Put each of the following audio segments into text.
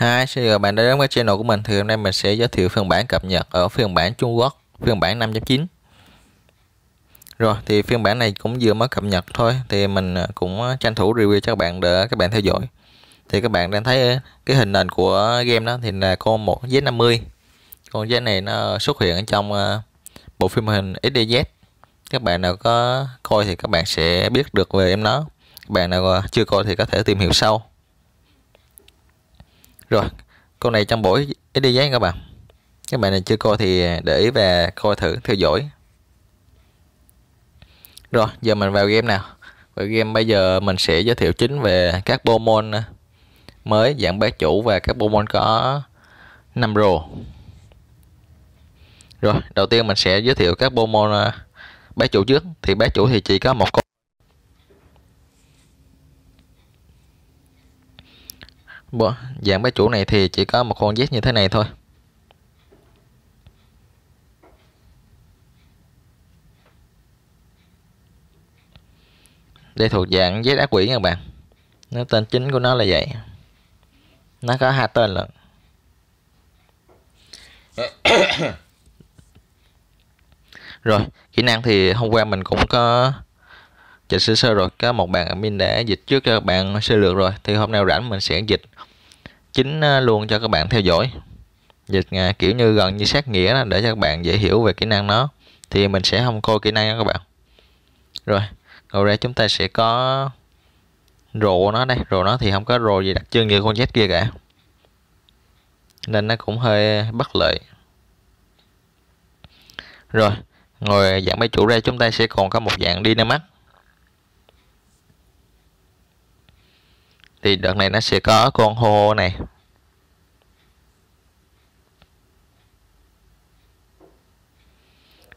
Hi, xin chào bạn đã đến với channel của mình. Thì hôm nay mình sẽ giới thiệu phiên bản cập nhật ở phiên bản Trung Quốc, phiên bản 5.9. Rồi, thì phiên bản này cũng vừa mới cập nhật thôi, thì mình à, cũng à, tranh thủ review cho các bạn để các bạn theo dõi. Thì các bạn đang thấy à, cái hình nền của game đó thì là con một z 50 Con Z này nó xuất hiện ở trong bộ phim hình SDZ. Các bạn nào có coi thì các bạn sẽ biết được về em nó. Các bạn nào chưa coi thì có thể tìm hiểu sau rồi con này trong buổi ấy đi giấy các bạn các bạn này chưa coi thì để ý và coi thử theo dõi rồi giờ mình vào game nào vào game bây giờ mình sẽ giới thiệu chính về các Pokemon ờ, mới dạng bé chủ và các Pokemon có 5 rồ rồi đầu tiên mình sẽ giới thiệu các Pokemon ờ, bé chủ trước thì bé chủ thì chỉ có một con Bộ, dạng bá chủ này thì chỉ có một con Z như thế này thôi. Đây thuộc dạng Z ác quỷ nha bạn. Nó tên chính của nó là vậy. Nó có hai tên lận. Rồi, kỹ năng thì hôm qua mình cũng có dịch sơ sơ rồi có một bạn admin đã dịch trước cho các bạn sơ lược rồi thì hôm nào rảnh mình sẽ dịch chính à, luôn cho các bạn theo dõi dịch à, kiểu như gần như sát nghĩa đó, để cho các bạn dễ hiểu về kỹ năng nó thì mình sẽ không coi kỹ năng đó các bạn rồi ngoài ra chúng ta sẽ có rồ nó đây rồ nó thì không có rồ gì đặc trưng như con jet kia cả nên nó cũng hơi bất lợi rồi ngồi dạng máy chủ ra chúng ta sẽ còn có một dạng đi mắt thì đợt này nó sẽ có con hô này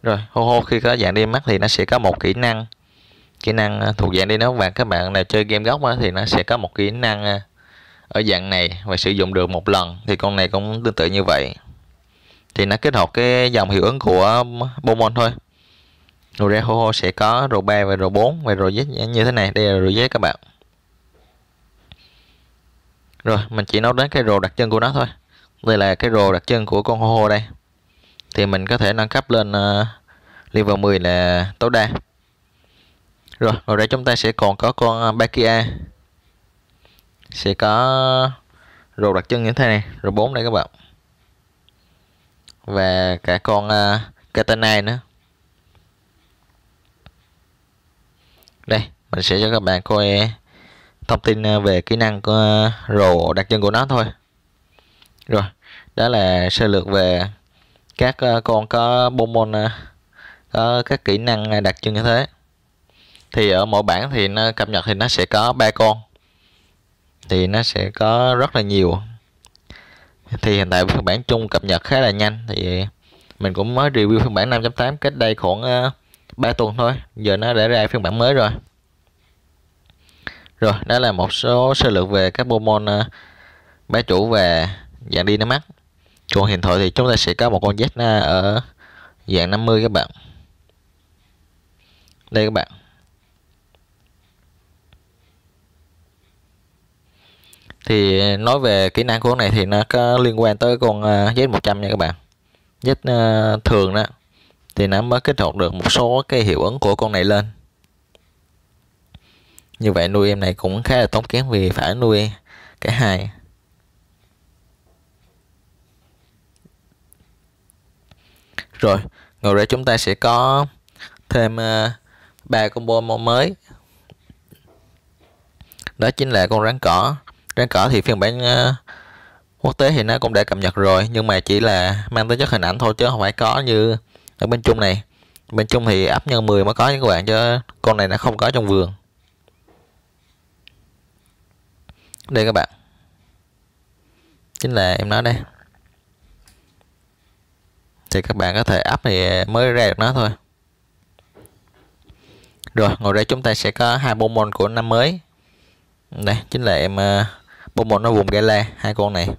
rồi hô hô khi có dạng đi mắt thì nó sẽ có một kỹ năng kỹ năng à, thuộc dạng đi nếu bạn các bạn nào chơi game gốc thì nó sẽ có một kỹ năng à, ở dạng này và sử dụng được một lần thì con này cũng tương tự như vậy thì nó kết hợp cái dòng hiệu ứng của Bomon thôi rồi ra hô hô sẽ có rô 3 và rô 4 và rô Z như thế này đây là rô Z các bạn rồi mình chỉ nói đến cái rồ đặc trưng của nó thôi đây là cái rồ đặc trưng của con hô hô đây thì mình có thể nâng cấp lên uh, level 10 là tối đa rồi ngoài đây chúng ta sẽ còn có con ờ, Bakia sẽ có rồ đặc trưng như thế này rồ 4 đây các bạn và cả con uh, Katana nữa đây mình sẽ cho các bạn coi thông tin ờ, về kỹ năng của ờ, rồ đặc trưng của nó thôi rồi đó là sơ lược về các ờ, con có bông môn có các kỹ năng đặc trưng như thế thì ở mỗi bản thì nó cập nhật thì nó sẽ có ba con thì nó sẽ có rất là nhiều thì hiện tại phiên bản chung cập nhật khá là nhanh thì mình cũng mới review phiên bản 5.8 cách đây khoảng 3 tuần thôi giờ nó đã ra phiên bản mới rồi rồi, đó là một số sơ lược về các bộ môn ờ, bá chủ và dạng đi mắt. Còn hiện tại thì chúng ta sẽ có một con Z ờ, ở dạng 50 các bạn. Đây các bạn. Thì nói về kỹ năng của con này thì nó có liên quan tới con ờ, Z100 nha các bạn. Z thường đó thì nó mới kích hoạt được một số cái hiệu ứng của con này lên như vậy nuôi em này cũng khá là tốn kém vì phải nuôi cả hai rồi ngồi ra chúng ta sẽ có thêm ờ, ba uh, combo mới đó chính là con rắn cỏ rắn cỏ thì phiên bản uh, quốc tế thì nó cũng đã cập nhật rồi nhưng mà chỉ là mang tới chất hình ảnh thôi chứ không phải có như ở bên chung này bên chung thì ấp nhân 10 mới có nha các bạn chứ con này nó không có trong vườn đây các bạn chính là em nói đây thì các bạn có thể up thì mới ra được nó thôi rồi ngồi đây chúng ta sẽ có hai bộ môn của năm mới đây chính là em ờ, bộ môn nó vùng gala hai con này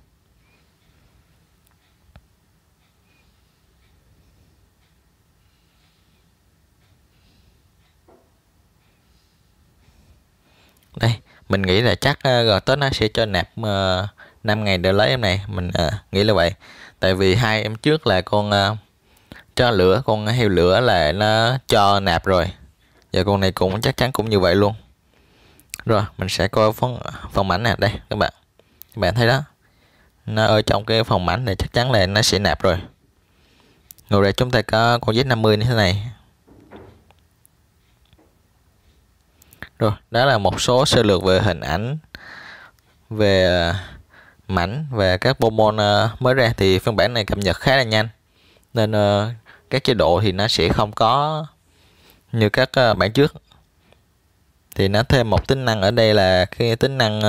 mình nghĩ là chắc ờ, gần tết nó sẽ cho nạp uh, ờ, 5 ngày để lấy em này mình uh, nghĩ là vậy tại vì hai em trước là con uh, cho lửa con heo lửa là nó cho nạp rồi giờ con này cũng chắc chắn cũng như vậy luôn rồi mình sẽ coi phần phần mảnh nè đây các bạn các bạn thấy đó nó ở trong cái phòng mảnh này chắc chắn là nó sẽ nạp rồi ngồi đây chúng ta có con Z50 như thế này Rồi, đó là một số sơ lược về hình ảnh về à, mảnh về các Pokemon à, mới ra thì phiên bản này cập nhật khá là nhanh. Nên à, các chế độ thì nó sẽ không có như các bản trước. Thì nó thêm một tính năng ở đây là cái tính năng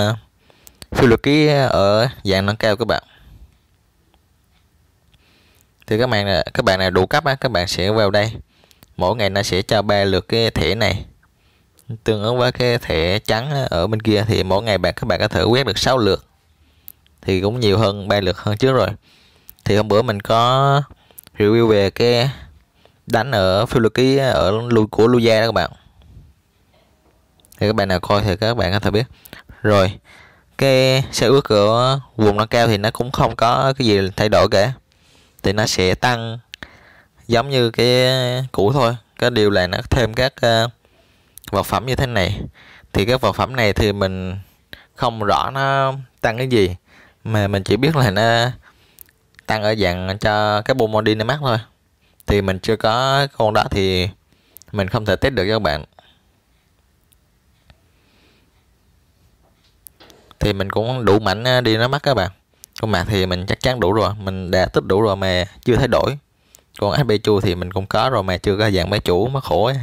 phiêu lưu ký ở dạng nâng cao các bạn. Thì các bạn các bạn nào đủ cấp á các bạn sẽ vào đây. Mỗi ngày nó sẽ cho ba lượt cái thẻ này tương ứng với cái thẻ trắng ở bên kia thì mỗi ngày bạn các bạn có thể quét được 6 lượt thì cũng nhiều hơn ba lượt hơn trước rồi thì hôm bữa mình có review về cái đánh ở phiêu lực ở lui của Luya đó các bạn thì các bạn nào coi thì các bạn có thể biết rồi cái xe ước của vùng nó cao thì nó cũng không có cái gì thay đổi cả thì nó sẽ tăng giống như cái cũ thôi cái điều là nó thêm các uh, vật phẩm như thế này thì các vật phẩm này thì mình không rõ nó tăng cái gì mà mình chỉ biết là nó tăng ở dạng cho cái bộ môn Dynamax thôi thì mình chưa có con đó thì mình không thể test được cho các bạn thì mình cũng đủ mạnh đi nó mắt các bạn con mạc thì mình chắc chắn đủ rồi mình đã tích đủ rồi mà chưa thay đổi còn FB chu thì mình cũng có rồi mà chưa có dạng máy chủ mới khổ ấy.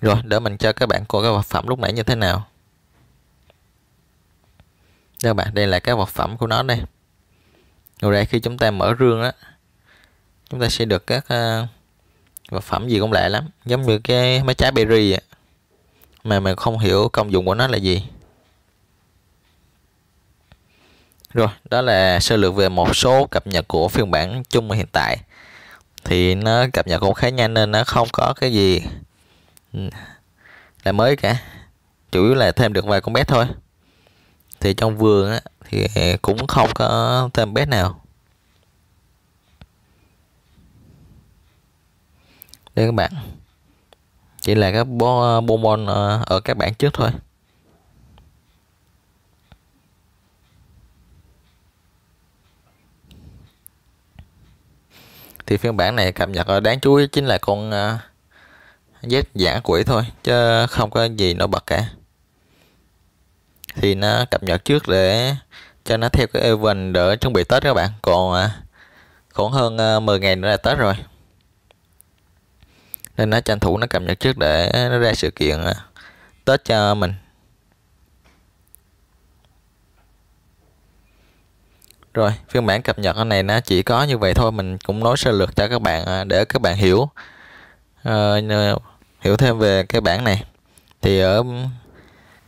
Rồi, để mình cho các bạn coi cái vật phẩm lúc nãy như thế nào. Các bạn, đây là cái vật phẩm của nó đây. Rồi đây, khi chúng ta mở rương á chúng ta sẽ được các uh, vật phẩm gì cũng lạ lắm. Giống như cái máy trái berry vậy. Mà mình không hiểu công dụng của nó là gì. Rồi, đó là sơ lược về một số cập nhật của phiên bản chung hiện tại. Thì nó cập nhật cũng khá nhanh nên nó không có cái gì Ừ. là mới cả chủ yếu là thêm được vài con bé thôi thì trong vườn á, thì cũng không có thêm bé nào đây các bạn chỉ là các bonbon ờ, ở các bạn trước thôi thì phiên bản này cập nhật đáng chú ý chính là con ờ, dép giả quỷ thôi chứ không có gì nó bật cả thì nó cập nhật trước để cho nó theo cái event để chuẩn bị Tết các bạn còn à, khoảng hơn 10 à, ngày nữa là Tết rồi nên nó tranh thủ nó cập nhật trước để nó ra sự kiện à, Tết cho mình Rồi, phiên bản cập nhật này nó chỉ có như vậy thôi, mình cũng nói sơ lược cho các bạn để các bạn hiểu uh, hiểu thêm về cái bảng này thì ở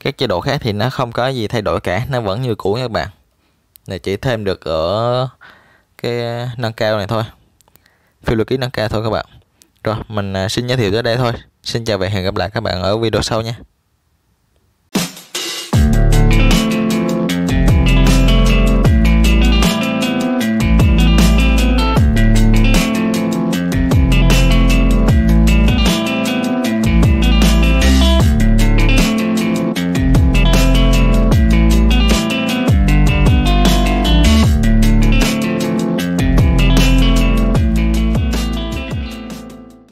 các chế độ khác thì nó không có gì thay đổi cả nó vẫn như cũ nha các bạn này chỉ thêm được ở cái nâng cao này thôi phiêu lưu ký nâng cao thôi các bạn rồi mình à, xin giới thiệu tới đây thôi xin chào và hẹn gặp lại các bạn ở video sau nha